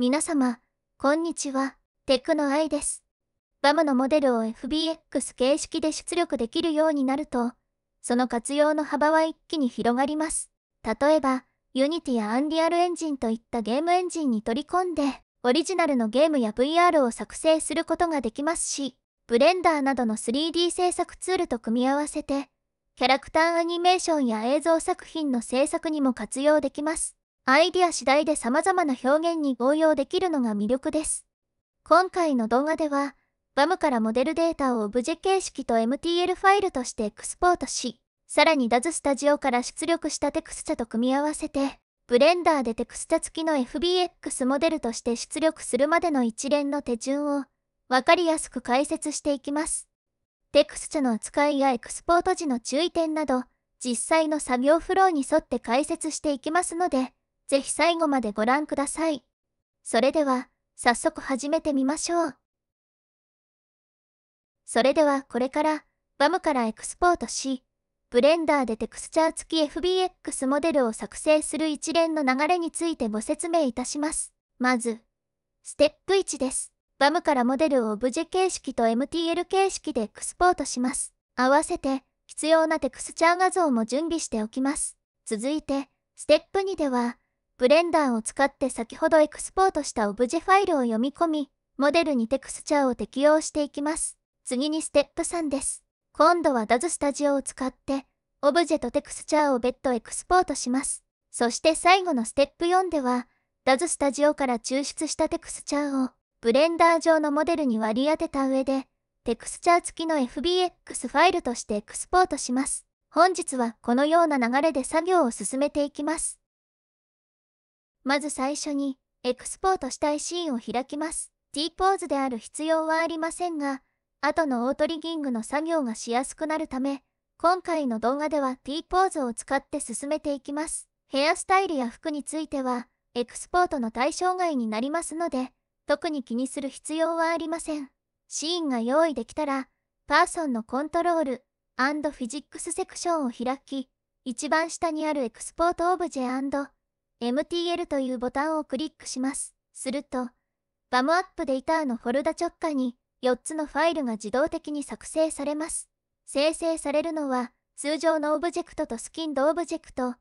皆様、こんにちは。テクノアイです。バムのモデルを FBX 形式で出力できるようになると、その活用の幅は一気に広がります。例えば、Unity や Unreal Engine といったゲームエンジンに取り込んで、オリジナルのゲームや VR を作成することができますし、Blender などの 3D 制作ツールと組み合わせて、キャラクターアニメーションや映像作品の制作にも活用できます。アイディア次第で様々な表現に応用できるのが魅力です。今回の動画では、BAM からモデルデータをオブジェ形式と MTL ファイルとしてエクスポートし、さらに DAZ スタジオから出力したテクスチャと組み合わせて、ブレンダーでテクスチャ付きの FBX モデルとして出力するまでの一連の手順を、わかりやすく解説していきます。テクスチャの扱いやエクスポート時の注意点など、実際の作業フローに沿って解説していきますので、ぜひ最後までご覧ください。それでは、早速始めてみましょう。それではこれから、バムからエクスポートし、ブレンダーでテクスチャー付き FBX モデルを作成する一連の流れについてご説明いたします。まず、ステップ1です。バムからモデルをオブジェ形式と MTL 形式でエクスポートします。合わせて、必要なテクスチャー画像も準備しておきます。続いて、ステップ2では、ブレンダーを使って先ほどエクスポートしたオブジェファイルを読み込み、モデルにテクスチャーを適用していきます。次にステップ3です。今度は DAZ スタジオを使って、オブジェとテクスチャーを別途エクスポートします。そして最後のステップ4では、DAZ スタジオから抽出したテクスチャーを、ブレンダー上のモデルに割り当てた上で、テクスチャー付きの FBX ファイルとしてエクスポートします。本日はこのような流れで作業を進めていきます。まず最初に、エクスポートしたいシーンを開きます。T ポーズである必要はありませんが、後のオートリギングの作業がしやすくなるため、今回の動画では T ポーズを使って進めていきます。ヘアスタイルや服については、エクスポートの対象外になりますので、特に気にする必要はありません。シーンが用意できたら、パーソンのコントロールフィジックスセクションを開き、一番下にあるエクスポートオブジェ MTL というボタンをクリックします。すると、バムアップデータのフォルダ直下に4つのファイルが自動的に作成されます。生成されるのは、通常のオブジェクトとスキンドオブジェクト、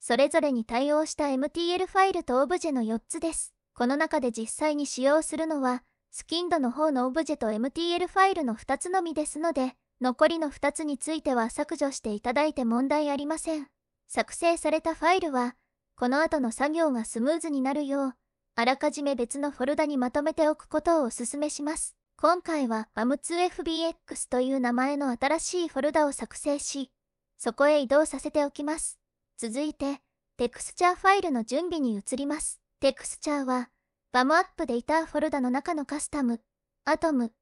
それぞれに対応した MTL ファイルとオブジェの4つです。この中で実際に使用するのは、スキンドの方のオブジェと MTL ファイルの2つのみですので、残りの2つについては削除していただいて問題ありません。作成されたファイルは、この後の作業がスムーズになるよう、あらかじめ別のフォルダにまとめておくことをお勧めします。今回は BAM2FBX という名前の新しいフォルダを作成し、そこへ移動させておきます。続いて、テクスチャーファイルの準備に移ります。テクスチャーは、BAM アップデータフォルダの中のカスタム、アトム、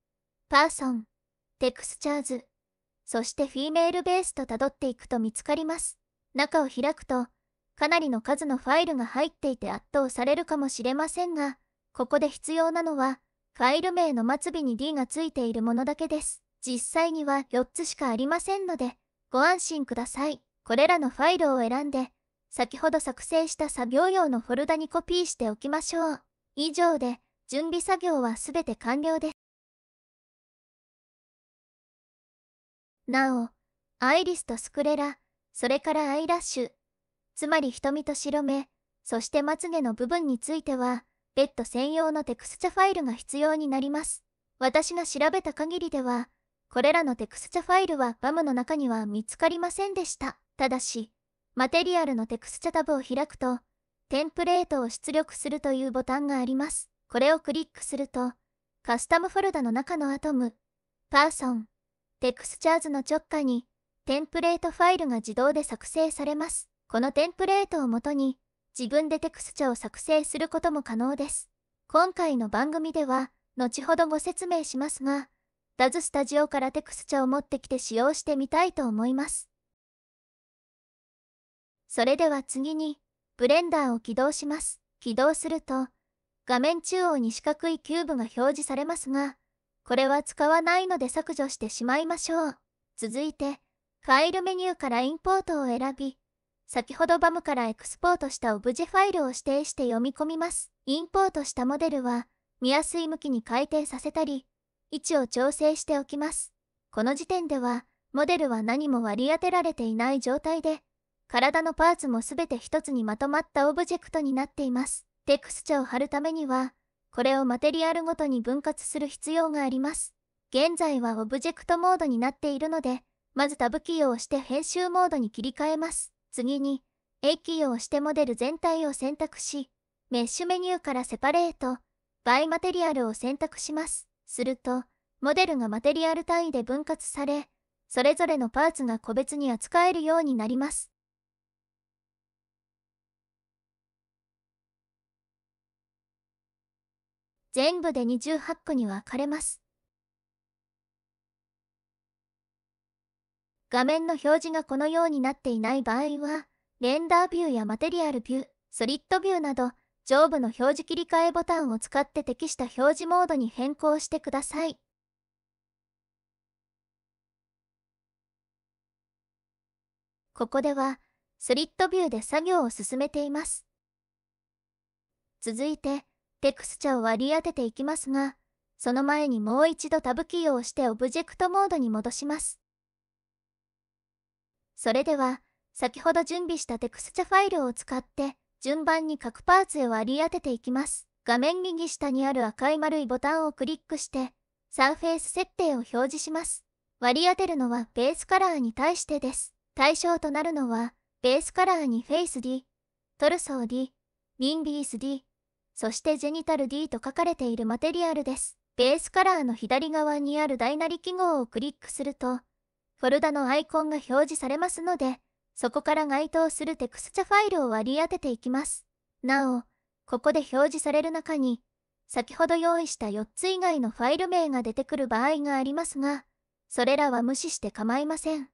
パーソン、テクスチャーズ、そしてフィーメールベースとたどっていくと見つかります。中を開くと、かなりの数のファイルが入っていて圧倒されるかもしれませんが、ここで必要なのは、ファイル名の末尾に D がついているものだけです。実際には4つしかありませんので、ご安心ください。これらのファイルを選んで、先ほど作成した作業用のフォルダにコピーしておきましょう。以上で、準備作業はすべて完了です。なお、アイリスとスクレラ、それからアイラッシュ、つまり瞳と白目、そしてまつげの部分については、別途専用のテクスチャファイルが必要になります。私が調べた限りでは、これらのテクスチャファイルはバムの中には見つかりませんでした。ただし、マテリアルのテクスチャタブを開くと、テンプレートを出力するというボタンがあります。これをクリックすると、カスタムフォルダの中のアトム、パーソン、テクスチャーズの直下に、テンプレートファイルが自動で作成されます。このテンプレートをもとに自分でテクスチャを作成することも可能です。今回の番組では後ほどご説明しますが、ダズスタジオからテクスチャを持ってきて使用してみたいと思います。それでは次に、ブレンダーを起動します。起動すると、画面中央に四角いキューブが表示されますが、これは使わないので削除してしまいましょう。続いて、ファイルメニューからインポートを選び、先ほど b ム m からエクスポートしたオブジェファイルを指定して読み込みます。インポートしたモデルは、見やすい向きに改定させたり、位置を調整しておきます。この時点では、モデルは何も割り当てられていない状態で、体のパーツも全て一つにまとまったオブジェクトになっています。テクスチャを貼るためには、これをマテリアルごとに分割する必要があります。現在はオブジェクトモードになっているので、まずタブキーを押して編集モードに切り替えます。次に、A キーを押してモデル全体を選択し、メッシュメニューからセパレート、バイマテリアルを選択します。すると、モデルがマテリアル単位で分割され、それぞれのパーツが個別に扱えるようになります。全部で28個に分かれます。画面の表示がこのようになっていない場合は、レンダービューやマテリアルビュー、ソリッドビューなど、上部の表示切り替えボタンを使って適した表示モードに変更してください。ここでは、スリットビューで作業を進めています。続いて、テクスチャを割り当てていきますが、その前にもう一度タブキーを押してオブジェクトモードに戻します。それでは、先ほど準備したテクスチャファイルを使って、順番に各パーツへ割り当てていきます。画面右下にある赤い丸いボタンをクリックして、サーフェイス設定を表示します。割り当てるのはベースカラーに対してです。対象となるのは、ベースカラーにフェイス D、トルソー D、ミンビース D、そしてジェニタル D と書かれているマテリアルです。ベースカラーの左側にある大なり記号をクリックすると、フォルダのアイコンが表示されますので、そこから該当するテクスチャファイルを割り当てていきます。なお、ここで表示される中に、先ほど用意した4つ以外のファイル名が出てくる場合がありますが、それらは無視して構いません。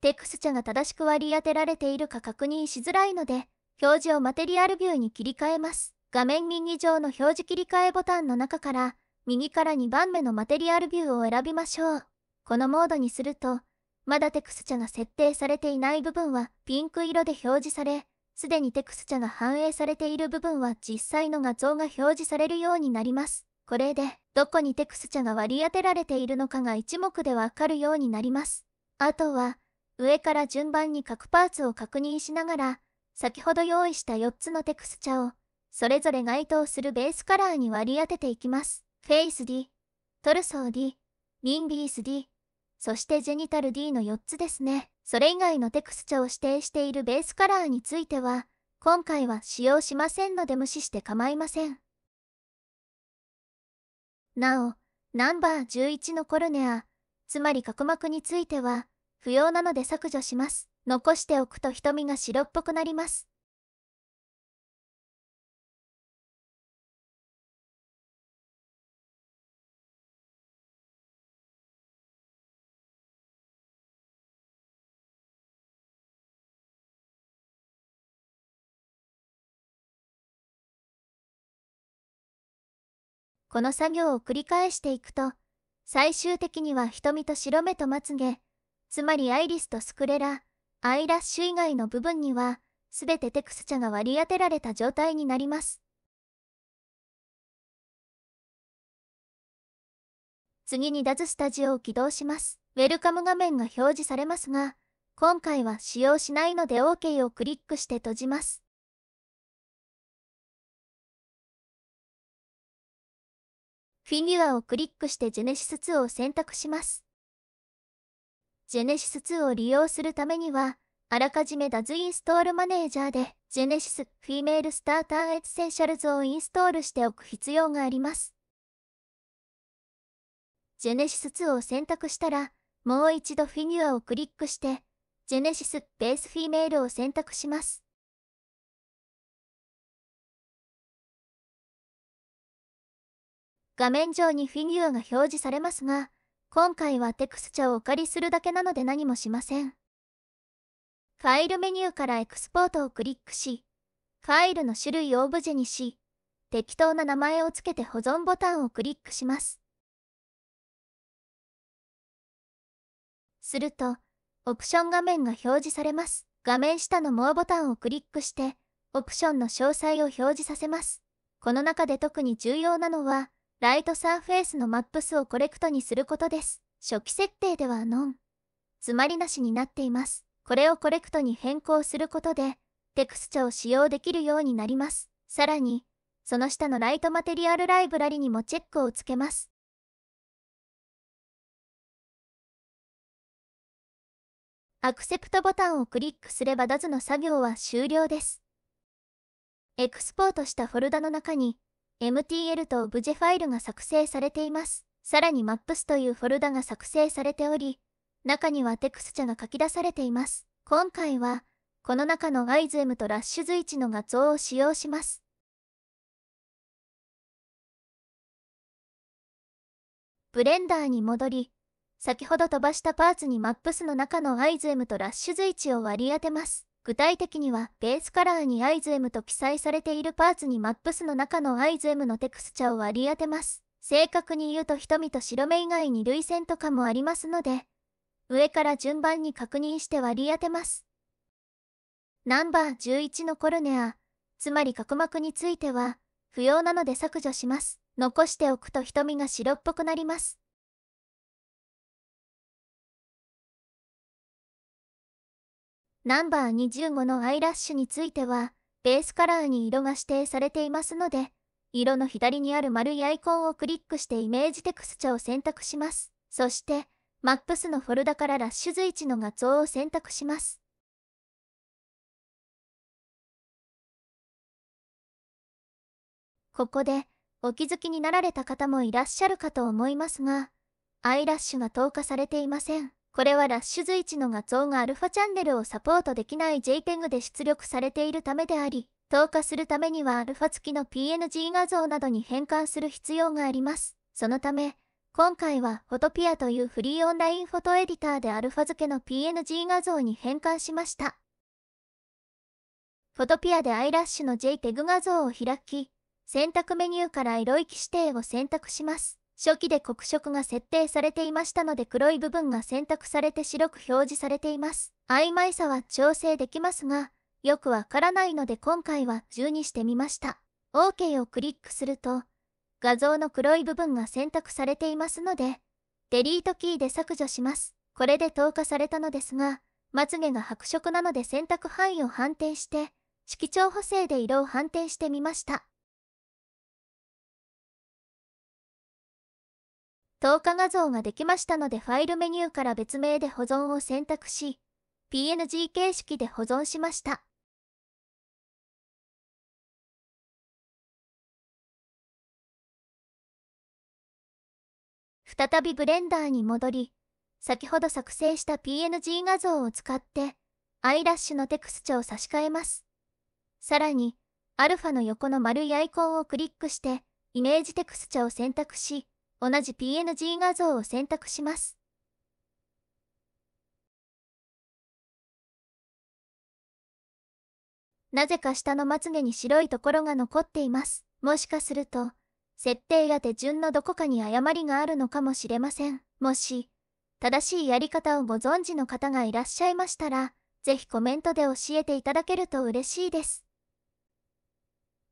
テクスチャが正しく割り当てられているか確認しづらいので、表示をマテリアルビューに切り替えます。画面右上の表示切り替えボタンの中から、右から2番目のマテリアルビューを選びましょう。このモードにすると、まだテクスチャが設定されていない部分はピンク色で表示され、すでにテクスチャが反映されている部分は実際の画像が表示されるようになります。これで、どこにテクスチャが割り当てられているのかが一目でわかるようになります。あとは、上から順番に各パーツを確認しながら、先ほど用意した4つのテクスチャを、それぞれ該当するベースカラーに割り当てていきます。フェイス D、トルソー D、リンビース D、そしてジェニタル D の4つですね。それ以外のテクスチャを指定しているベースカラーについては、今回は使用しませんので無視して構いません。なお、ナンバー11のコルネア、つまり角膜については、不要なので削除します。残しておくと瞳が白っぽくなります。この作業を繰り返していくと、最終的には瞳と白目とまつげ、つまりアイリスとスクレラ、アイラッシュ以外の部分には、すべてテクスチャが割り当てられた状態になります。次に DAZ スタジオを起動します。ウェルカム画面が表示されますが、今回は使用しないので OK をクリックして閉じます。フィギュアをクリックしてジェネシス2を選択します。ジェネシス2を利用するためには、あらかじめダズインストールマネージャーで、ジェネシスフィメールスターターエッセンシャルズをインストールしておく必要があります。ジェネシス2を選択したら、もう一度フィギュアをクリックして、ジェネシスベースフィメールを選択します。画面上にフィギュアが表示されますが、今回はテクスチャをお借りするだけなので何もしません。ファイルメニューからエクスポートをクリックし、ファイルの種類をオブジェにし、適当な名前をつけて保存ボタンをクリックします。すると、オプション画面が表示されます。画面下のもうボタンをクリックして、オプションの詳細を表示させます。この中で特に重要なのは、ライトサーフェイスのマップスをコレクトにすることです。初期設定ではノン。つまりなしになっています。これをコレクトに変更することで、テクスチャを使用できるようになります。さらに、その下のライトマテリアルライブラリにもチェックをつけます。アクセプトボタンをクリックすれば DAZ の作業は終了です。エクスポートしたフォルダの中に MTL とオブジェファイルが作成されています。さらに Maps というフォルダが作成されており、中にはテクスチャが書き出されています。今回は、この中の i z m とラッシュ図一の画像を使用します。ブレンダーに戻り、先ほど飛ばしたパーツに Maps の中の i z m とラッシュ図一を割り当てます。具体的には、ベースカラーにアズエ m と記載されているパーツにマップスの中のアズエ m のテクスチャを割り当てます。正確に言うと瞳と白目以外に類線とかもありますので、上から順番に確認して割り当てます。ナンバー11のコルネア、つまり角膜については、不要なので削除します。残しておくと瞳が白っぽくなります。ナンバー25のアイラッシュについては、ベースカラーに色が指定されていますので、色の左にある丸いアイコンをクリックしてイメージテクスチャを選択します。そして、マップスのフォルダからラッシュ図1の画像を選択します。ここで、お気づきになられた方もいらっしゃるかと思いますが、アイラッシュが投下されていません。これはラッシュ随一の画像が α チャンネルをサポートできない JPEG で出力されているためであり、透過するためには α 付きの PNG 画像などに変換する必要があります。そのため、今回はフォトピアというフリーオンラインフォトエディターで α 付けの PNG 画像に変換しました。フォトピアでアイラッシュの JPEG 画像を開き、選択メニューから色域指定を選択します。初期で黒色が設定されていましたので黒い部分が選択されて白く表示されています。曖昧さは調整できますが、よくわからないので今回は10にしてみました。OK をクリックすると、画像の黒い部分が選択されていますので、デリートキーで削除します。これで透過されたのですが、まつげが白色なので選択範囲を判定して、色調補正で色を判定してみました。透過画像ができましたのでファイルメニューから別名で保存を選択し、PNG 形式で保存しました。再びブレンダーに戻り、先ほど作成した PNG 画像を使って、アイラッシュのテクスチャを差し替えます。さらに、アルファの横の丸いアイコンをクリックして、イメージテクスチャを選択し、同じ PNG 画像を選択します。なぜか下のまつげに白いところが残っています。もしかすると、設定や手順のどこかに誤りがあるのかもしれません。もし、正しいやり方をご存知の方がいらっしゃいましたら、ぜひコメントで教えていただけると嬉しいです。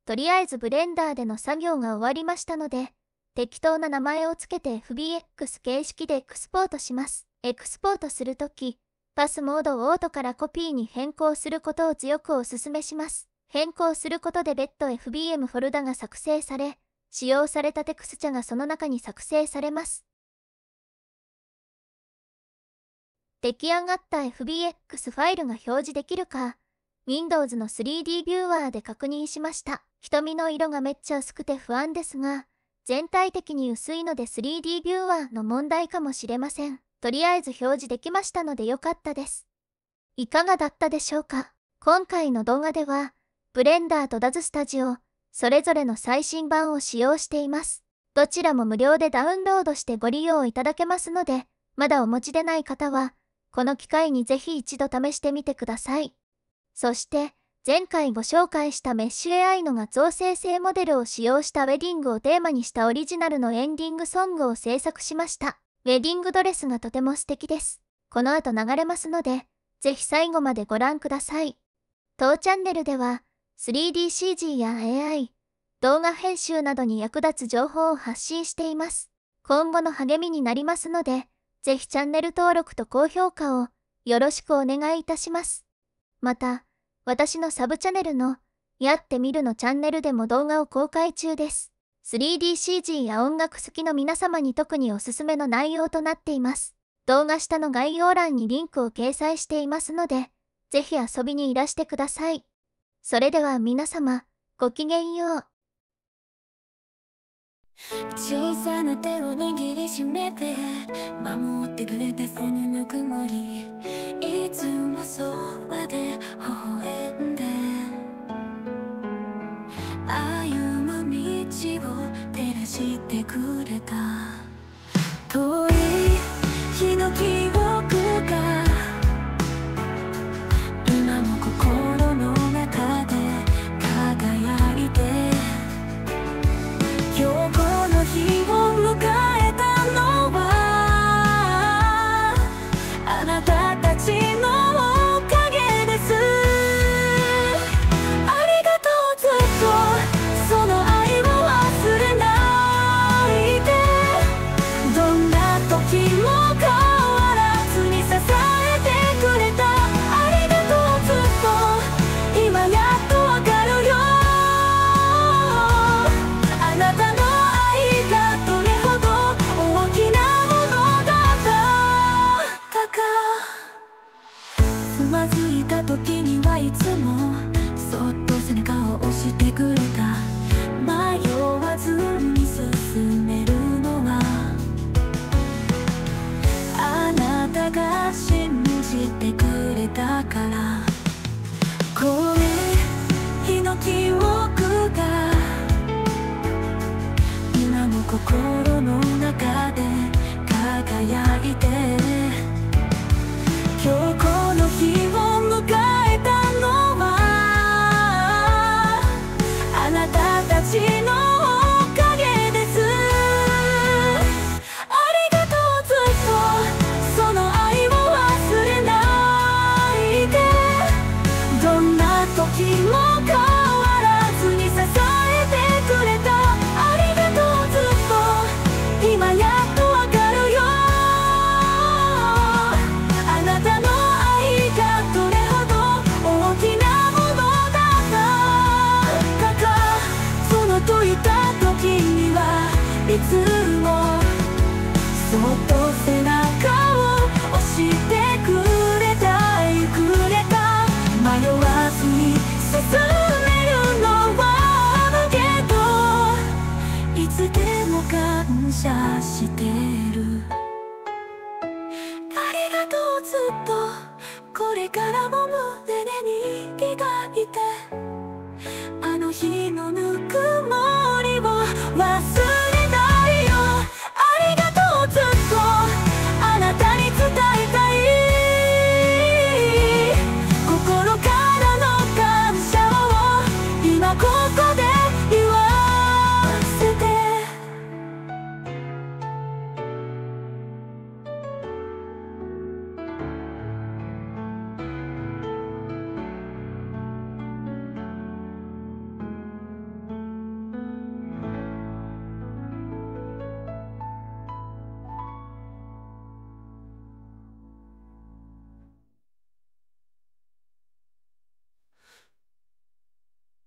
とりあえずブレンダーでの作業が終わりましたので、適当な名前をつけて FBX 形式でエクスポートします。エクスポートするとき、パスモードをオートからコピーに変更することを強くお勧めします。変更することで別途 FBM フォルダが作成され、使用されたテクスチャがその中に作成されます。出来上がった FBX ファイルが表示できるか、Windows の 3D ビューワーで確認しました。瞳の色がめっちゃ薄くて不安ですが、全体的に薄いので 3D ビューアーの問題かもしれません。とりあえず表示できましたので良かったです。いかがだったでしょうか今回の動画では、ブレンダーとダズスタジオ、それぞれの最新版を使用しています。どちらも無料でダウンロードしてご利用いただけますので、まだお持ちでない方は、この機会にぜひ一度試してみてください。そして、前回ご紹介したメッシュ AI の画像生成モデルを使用したウェディングをテーマにしたオリジナルのエンディングソングを制作しました。ウェディングドレスがとても素敵です。この後流れますので、ぜひ最後までご覧ください。当チャンネルでは、3DCG や AI、動画編集などに役立つ情報を発信しています。今後の励みになりますので、ぜひチャンネル登録と高評価をよろしくお願いいたします。また、私のサブチャンネルの、やってみるのチャンネルでも動画を公開中です。3DCG や音楽好きの皆様に特におすすめの内容となっています。動画下の概要欄にリンクを掲載していますので、ぜひ遊びにいらしてください。それでは皆様、ごきげんよう。小さな手を握りしめて守ってくれたそのぬくもりいつもそばで微笑んで歩む道を照らしてくれた遠い日の記憶がまずつもそっと